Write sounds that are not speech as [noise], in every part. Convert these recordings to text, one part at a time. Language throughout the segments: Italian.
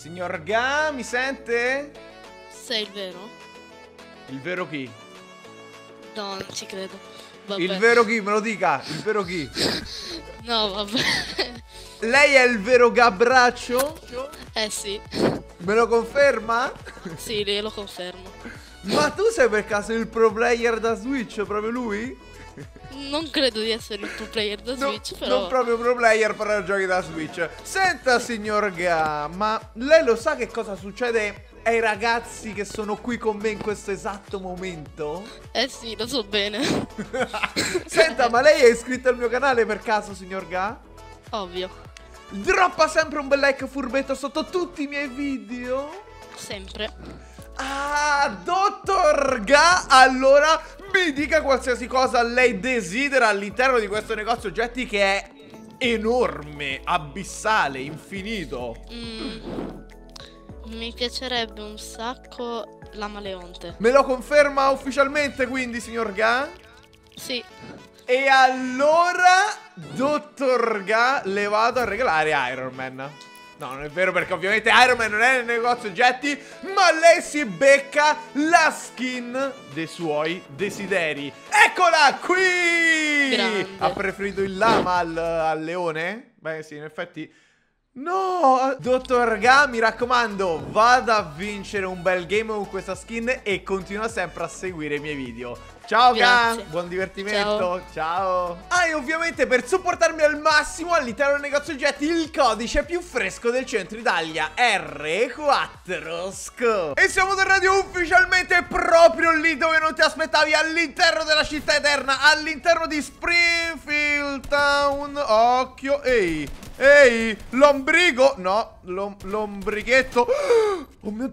Signor Ga, mi sente? Sei il vero? Il vero chi? No, non ci credo. Vabbè. Il vero chi? Me lo dica, il vero chi? [laughs] no, vabbè. Lei è il vero Gabraccio? Eh sì. Me lo conferma? sì, lo confermo. Ma tu sei per caso il pro player da Switch, proprio lui? Non credo di essere il pro player da Switch, no, però. Non proprio pro player, però giochi da Switch. Senta, signor Ga, ma lei lo sa che cosa succede ai ragazzi che sono qui con me in questo esatto momento? Eh sì, lo so bene. [laughs] Senta, ma lei è iscritto al mio canale per caso, signor Ga? Ovvio. Droppa sempre un bel like furbetto sotto tutti i miei video. Sempre. Ah, dottor Ga, allora mi dica qualsiasi cosa lei desidera all'interno di questo negozio oggetti che è enorme, abissale, infinito. Mm. Mi piacerebbe un sacco la maleonte. Me lo conferma ufficialmente quindi, signor Ga? Sì. E allora, dottor Ga, le vado a regalare Iron Man. No, non è vero perché ovviamente Iron Man non è nel negozio oggetti, ma lei si becca la skin dei suoi desideri. Eccola qui! Grande. Ha preferito il lama al, al leone? Beh sì, in effetti... No, dottor Ga, mi raccomando, vada a vincere un bel game con questa skin e continua sempre a seguire i miei video. Ciao Ga, buon divertimento, ciao. ciao. Ah e ovviamente per supportarmi al massimo all'interno del negozio oggetti il codice più fresco del centro Italia r 4 E siamo tornati ufficialmente proprio lì dove non ti aspettavi all'interno della città eterna, all'interno di Springfield Town Occhio, ehi, ehi, lombrigo, no, lombrighetto [gasps] Oh mio,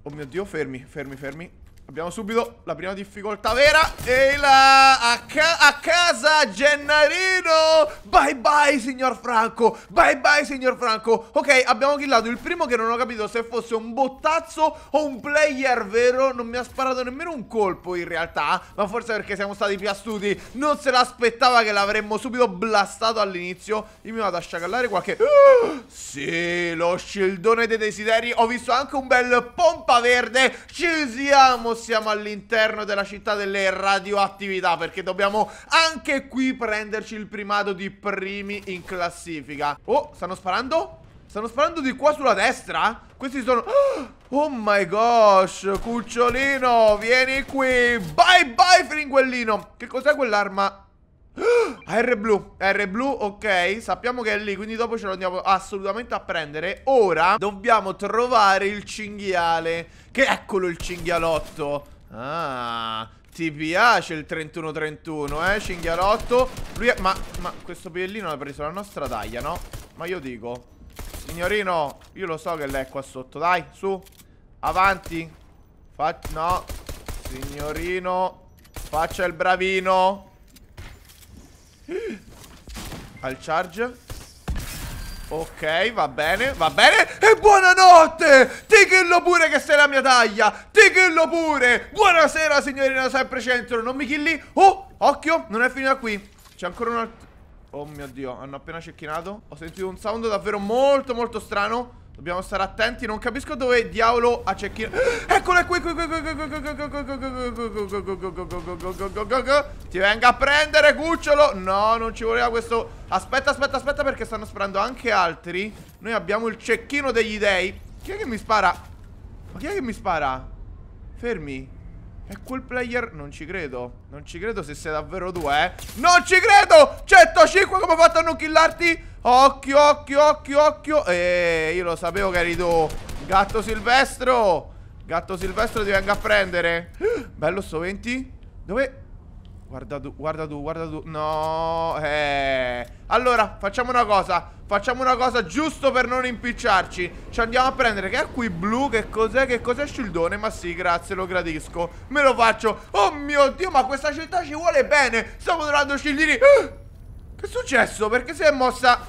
oh mio Dio, fermi, fermi, fermi Abbiamo subito la prima difficoltà vera E la... Eh, a, ca a, casa Gennarino Bye bye signor Franco Bye bye signor Franco Ok abbiamo killato il primo che non ho capito se fosse un bottazzo o un player vero Non mi ha sparato nemmeno un colpo in realtà Ma forse perché siamo stati più astuti Non se l'aspettava che l'avremmo subito blastato all'inizio Io mi vado a sciacallare qualche... Uh, [gasps] sì, lo scildone dei desideri Ho visto anche un bel pompa verde Ci siamo siamo all'interno della città delle radioattività perché dobbiamo anche qui prenderci il primato di primi in classifica. Oh, stanno sparando? Stanno sparando di qua sulla destra? Questi sono... [gasps] Oh my gosh, cucciolino, vieni qui. Bye bye, fringuellino. Che cos'è quell'arma Ah, R blu, R blu, ok Sappiamo che è lì, quindi dopo ce lo andiamo assolutamente a prendere Ora dobbiamo trovare il cinghiale Che eccolo il cinghialotto Ah, ti piace il 31-31, eh, cinghialotto Lui è... ma, ma questo piellino l'ha preso la nostra taglia, no? Ma io dico Signorino, io lo so che lei è qua sotto Dai, su, avanti Fa... no Signorino Faccia il bravino al charge Ok, va bene, va bene E buonanotte Tichello pure che sei la mia taglia Tichello pure Buonasera signorina sempre centro Non mi killi Oh, occhio, non è finita qui C'è ancora un altro Oh mio dio, hanno appena cecchinato Ho sentito un sound davvero molto molto strano Dobbiamo stare attenti, non capisco dove diavolo a cecchino. Eccolo qui, qui, Ti venga a prendere, cucciolo. No, non ci voleva questo. Aspetta, aspetta, aspetta, perché stanno sparando anche altri. Noi abbiamo il cecchino degli dei. Chi è che mi spara? Ma chi è che mi spara? Fermi. E quel player... Non ci credo. Non ci credo se sei davvero tu, eh. Non ci credo! 105, come ho fatto a non killarti? Occhio, occhio, occhio, occhio. Eeeh, io lo sapevo che eri tu. Gatto Silvestro. Gatto Silvestro ti venga a prendere. [gasps] Bello sto 20. Dove... Guarda tu, guarda tu, guarda tu No, eh Allora, facciamo una cosa Facciamo una cosa giusto per non impicciarci Ci andiamo a prendere Che è qui blu? Che cos'è? Che cos'è Shieldone? Ma sì, grazie, lo gradisco Me lo faccio Oh mio Dio, ma questa città ci vuole bene Stiamo trovando Shieldini ah! [gasps] Che è successo? Perché si è mossa?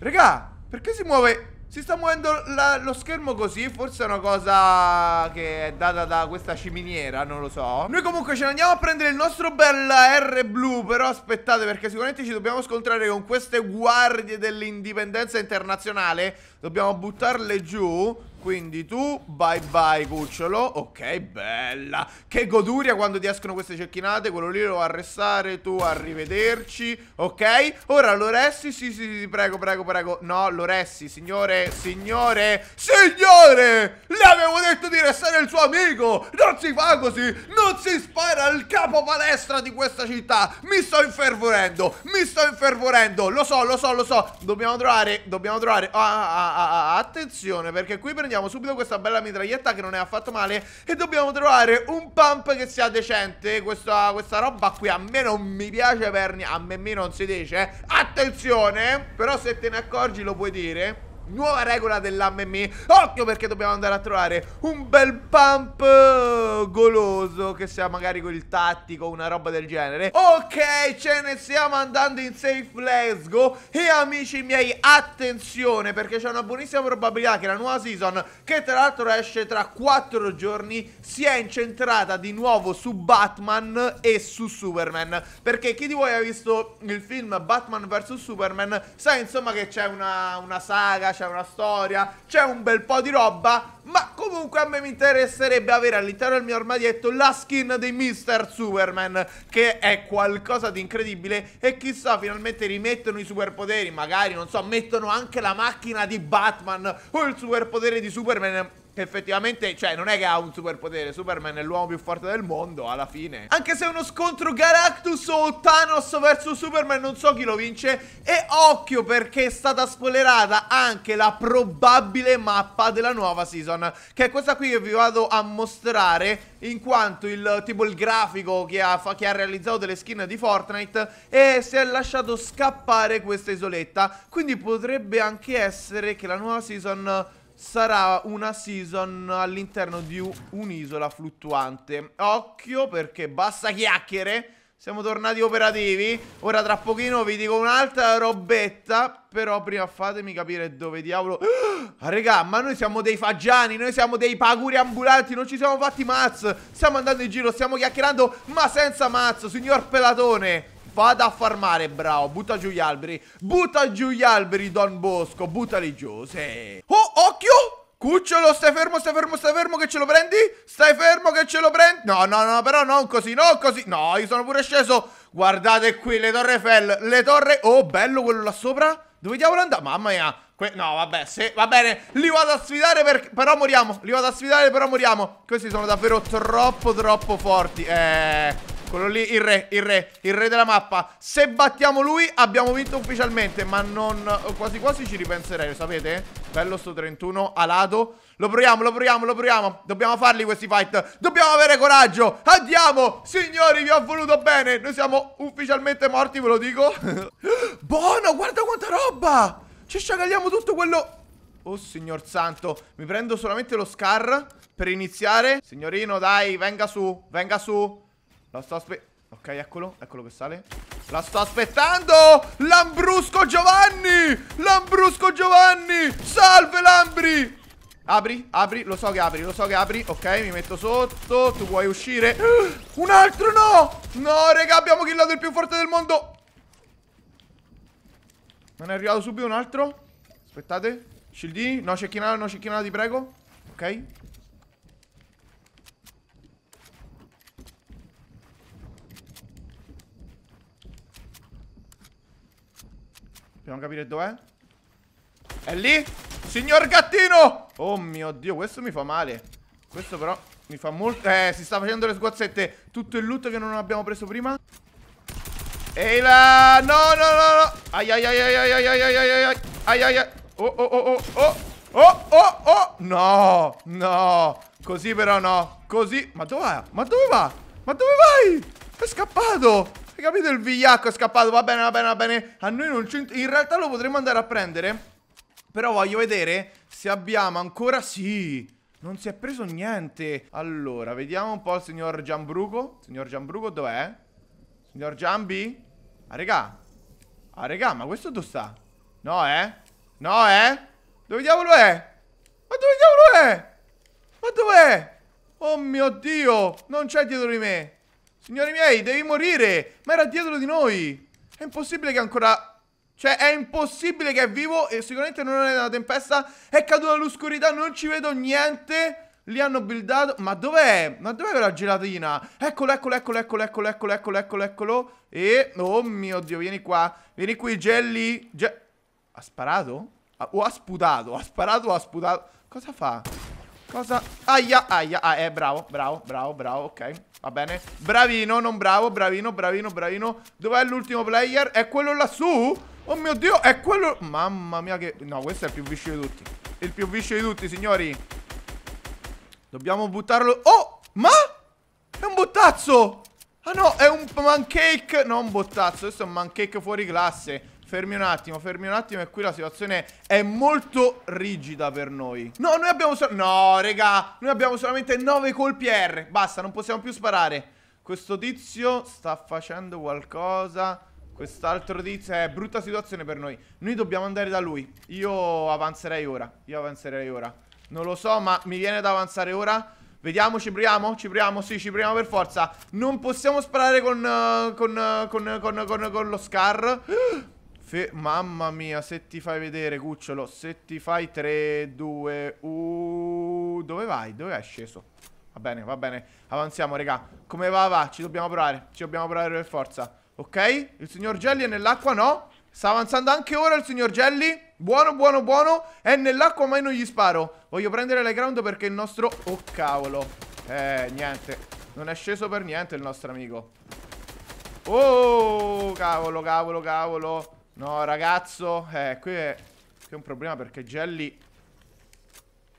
Regà, perché si muove? Si sta muovendo la, lo schermo così Forse è una cosa che è data da questa ciminiera Non lo so Noi comunque ce ne andiamo a prendere il nostro bel R blu Però aspettate perché sicuramente ci dobbiamo scontrare con queste guardie dell'indipendenza internazionale Dobbiamo buttarle giù quindi tu, bye bye cucciolo Ok, bella Che goduria quando ti escono queste cecchinate Quello lì lo va a arrestare, tu arrivederci Ok, ora Loressi Sì, sì, sì, prego, prego, prego No, Loressi, signore, signore Signore Le avevo detto di restare il suo amico Non si fa così Non si spara al capo palestra di questa città Mi sto infervorendo Mi sto infervorendo Lo so, lo so, lo so Dobbiamo trovare, dobbiamo trovare ah, ah, ah, ah Attenzione, perché qui prendiamo prendiamo subito questa bella mitraglietta che non è affatto male E dobbiamo trovare un pump che sia decente Questa, questa roba qui a me non mi piace per niente A me non si dice Attenzione Però se te ne accorgi lo puoi dire nuova regola dell'AMME Occhio perché dobbiamo andare a trovare un bel pump goloso Che sia magari con il tattico, una roba del genere Ok, ce ne stiamo andando in safe, let's go E amici miei, attenzione perché c'è una buonissima probabilità che la nuova season Che tra l'altro esce tra 4 giorni Si è incentrata di nuovo su Batman e su Superman Perché chi di voi ha visto il film Batman vs Superman Sa insomma che c'è una, una saga c'è una storia, c'è un bel po' di roba, ma comunque a me mi interesserebbe avere all'interno del mio armadietto la skin di Mr. Superman, che è qualcosa di incredibile e chissà finalmente rimettono i superpoteri, magari non so, mettono anche la macchina di Batman o il superpotere di Superman effettivamente, cioè, non è che ha un superpotere. Superman è l'uomo più forte del mondo, alla fine. Anche se è uno scontro Galactus o Thanos verso Superman, non so chi lo vince. E occhio perché è stata spoilerata anche la probabile mappa della nuova season. Che è questa qui che vi vado a mostrare in quanto il tipo il grafico che ha, che ha realizzato delle skin di Fortnite e si è lasciato scappare questa isoletta. Quindi potrebbe anche essere che la nuova season sarà una season all'interno di un'isola fluttuante. Occhio perché basta chiacchiere. Siamo tornati operativi. Ora tra pochino vi dico un'altra robetta. Però prima fatemi capire dove diavolo... Ah, [gasps] regà, ma noi siamo dei fagiani, noi siamo dei paguri ambulanti, non ci siamo fatti mazzo. Stiamo andando in giro, stiamo chiacchierando, ma senza mazzo, signor Pelatone. Vado a farmare, bravo. Butta giù gli alberi. Butta giù gli alberi, Don Bosco. Buttali giù, sì. Oh, occhio! Cucciolo, stai fermo, stai fermo, stai fermo che ce lo prendi? Stai fermo che ce lo prendi? No, no, no, però non così, non così. No, io sono pure sceso. Guardate qui le torre Fell, le torre... Oh, bello quello là sopra. Dove diavolo andava? Mamma mia. Que no, vabbè, sì, va bene. Li vado a sfidare per... però moriamo. Li vado a sfidare però moriamo. Questi sono davvero troppo, troppo forti. Eh... Quello lì, il re, il re, il re della mappa Se battiamo lui abbiamo vinto ufficialmente Ma non... Eh, quasi quasi ci ripenserei, sapete? Bello sto 31, alato Lo proviamo, lo proviamo, lo proviamo Dobbiamo farli questi fight Dobbiamo avere coraggio Andiamo Signori, vi ho voluto bene Noi siamo ufficialmente morti, ve lo dico [laughs] Buono, guarda quanta roba Ci sciacagliamo tutto quello... Oh signor santo Mi prendo solamente lo scar per iniziare Signorino dai venga su Venga su la sto aspettando. Ok, eccolo, eccolo che sale La sto aspettando Lambrusco Giovanni Lambrusco Giovanni Salve Lambri Apri, apri, lo so che apri, lo so che apri Ok, mi metto sotto, tu puoi uscire [gasps] Un altro no No, raga, abbiamo killato il più forte del mondo Non è arrivato subito un altro Aspettate Shieldini, no cecchinale, no cecchinale, ti prego Ok Dobbiamo capire dov'è. È lì? Signor gattino! Oh mio Dio, questo mi fa male. Questo però mi fa molto... Eh, si sta facendo le sguazzette. Tutto il loot che non abbiamo preso prima. Ehi là! No, no, no, no! Ai ai ai ai ai ai ai ai ai ai ai ai ai Oh, oh, oh, oh, oh! Oh, oh, oh! No, no! Così però no. Così... Ma dove va? Ma dove va? Ma dove vai? È scappato! Hai capito il vigliacco è scappato? Va bene, va bene, va bene. A noi non c'entra. In realtà lo potremmo andare a prendere. Però voglio vedere se abbiamo ancora... Sì... Non si è preso niente. Allora, vediamo un po' il signor Giambruco. Signor Giambruco dov'è? Signor Giambi? Ah, regà. Ah, regà, ma questo dove sta? No, eh? No, eh? Dove diavolo è? Ma dove diavolo è? Ma dov'è? Oh mio Dio! Non c'è dietro di me. Signori miei, devi morire! Ma era dietro di noi! È impossibile che ancora... Cioè, è impossibile che è vivo e sicuramente non è una tempesta. È caduto all'oscurità, non ci vedo niente. Li hanno buildato. Ma dov'è? Ma dov'è quella gelatina? Eccolo, eccolo, eccolo, eccolo, eccolo, eccolo, eccolo, eccolo. E... Oh mio Dio, vieni qua. Vieni qui, Jelly. Ge... ha sparato? O ha sputato? Ha sparato o ha sputato? Cosa fa? Cosa? Aia, aia, ah, eh, bravo, bravo, bravo, bravo, ok Va bene, bravino, non bravo, bravino, bravino, bravino Dov'è l'ultimo player? È quello lassù? Oh mio Dio, è quello... Mamma mia che... No, questo è il più vicino di tutti Il più vicino di tutti, signori Dobbiamo buttarlo... Oh, ma... È un bottazzo! Ah no, è un pancake, non un bottazzo, questo è un pancake fuori classe Fermi un attimo, fermi un attimo E qui la situazione è molto rigida per noi No, noi abbiamo solo... No, raga Noi abbiamo solamente 9 colpi R Basta, non possiamo più sparare questo tizio sta facendo qualcosa Quest'altro tizio è brutta situazione per noi Noi dobbiamo andare da lui Io avanzerei ora Io avanzerei ora Non lo so ma mi viene da avanzare ora Vediamo ci proviamo Ci proviamo sì ci proviamo per forza Non possiamo sparare con, uh, con, uh, con, uh, con lo scar Fe Mamma mia, se ti fai vedere, cucciolo. Se ti fai 3, 2, 1... Dove vai? Dove è sceso? Va bene, va bene. Avanziamo, raga. Come va, va? Ci dobbiamo provare. Ci dobbiamo provare per forza. Ok? Il signor Gelli è nell'acqua? No. Sta avanzando anche ora il signor Gelli. Buono, buono, buono. È nell'acqua, ma io non gli sparo. Voglio prendere le ground perché il nostro... Oh, cavolo. Eh, niente. Non è sceso per niente il nostro amico. Oh, cavolo, cavolo, cavolo. No, ragazzo, eh, qui è, qui è un problema perché Jelly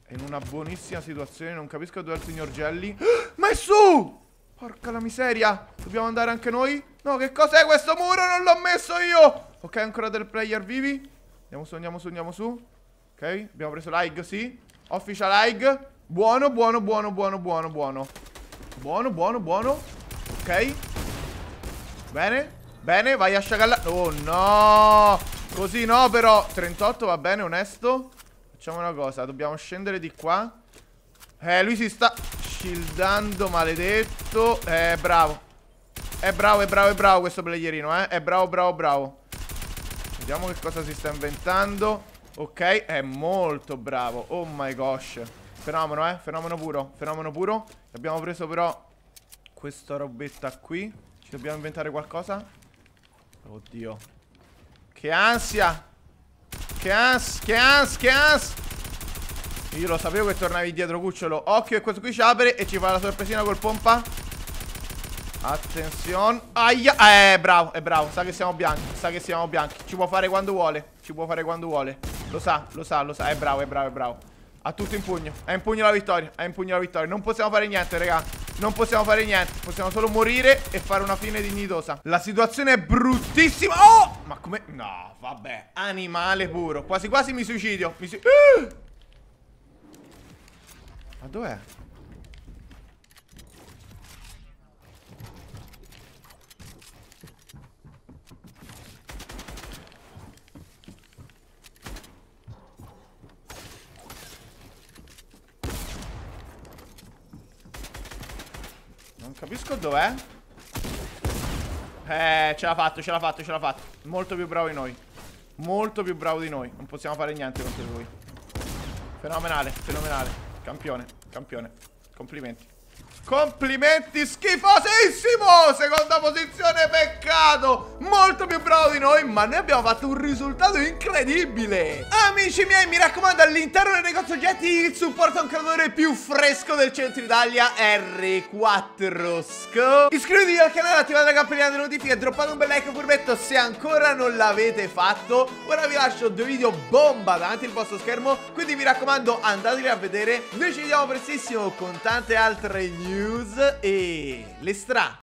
è in una buonissima situazione. Non capisco dove è il signor Jelly. [gasps] Ma è su! Porca la miseria! Dobbiamo andare anche noi? No, che cos'è questo muro? Non l'ho messo io! Ok, ancora del player vivi. Andiamo su, andiamo su, andiamo su. Ok, abbiamo preso like, sì. Official like. Buono, buono, buono, buono, buono, buono. Buono, buono, buono. Ok. Bene. Bene, vai a sciacallare Oh, no! Così no, però. 38, va bene, onesto. Facciamo una cosa, dobbiamo scendere di qua. Eh, lui si sta shieldando, maledetto. Eh, bravo. È bravo, è bravo, è bravo questo playerino, eh. È bravo, bravo, bravo. Vediamo che cosa si sta inventando. Ok, è molto bravo. Oh my gosh. Fenomeno, eh. Fenomeno puro. Fenomeno puro. Abbiamo preso però questa robetta qui. Ci dobbiamo inventare qualcosa? Oddio. Che ansia. Che ans, che ans, che ans. Io lo sapevo che tornavi dietro, cucciolo. Occhio che questo qui ci apre e ci fa la sorpresina col pompa. Attenzione. Aia. Eh, bravo, è bravo. Sa che siamo bianchi. Sa che siamo bianchi. Ci può fare quando vuole. Ci può fare quando vuole. Lo sa, lo sa, lo sa. È bravo, è bravo, è bravo. Ha tutto in pugno. Ha in pugno la vittoria. Ha in pugno la vittoria. Non possiamo fare niente, raga. Non possiamo fare niente. Possiamo solo morire e fare una fine dignitosa. La situazione è bruttissima. Oh! Ma come... No, vabbè. Animale puro. Quasi quasi mi suicidio. Mi suicidio. [gasps] Ma dov'è? Capisco dov'è Eh ce l'ha fatto ce l'ha fatto ce l'ha fatto Molto più bravo di noi Molto più bravo di noi Non possiamo fare niente contro lui Fenomenale fenomenale Campione campione Complimenti Complimenti schifosissimo Seconda posizione peccato molto più bravo di noi Ma noi abbiamo fatto un risultato incredibile Amici miei mi raccomando all'interno del negozio oggetti Il supporto a un creatore più fresco del centro Italia R4 Sco Iscrivetevi al canale, attivate la campanella delle notifiche Droppate un bel like furbetto se ancora non l'avete fatto Ora vi lascio due video bomba davanti al vostro schermo Quindi mi raccomando andateli a vedere Noi ci vediamo prestissimo con tante altre news e le stra